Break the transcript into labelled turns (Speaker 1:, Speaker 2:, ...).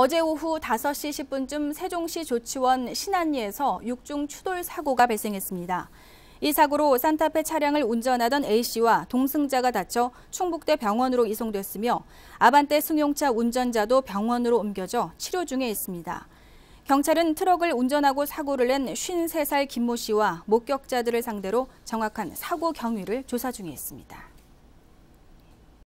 Speaker 1: 어제 오후 5시 10분쯤 세종시 조치원 신안리에서 6중 추돌 사고가 발생했습니다. 이 사고로 산타페 차량을 운전하던 A씨와 동승자가 다쳐 충북대 병원으로 이송됐으며 아반떼 승용차 운전자도 병원으로 옮겨져 치료 중에 있습니다. 경찰은 트럭을 운전하고 사고를 낸 53살 김모 씨와 목격자들을 상대로 정확한 사고 경위를 조사 중에 있습니다.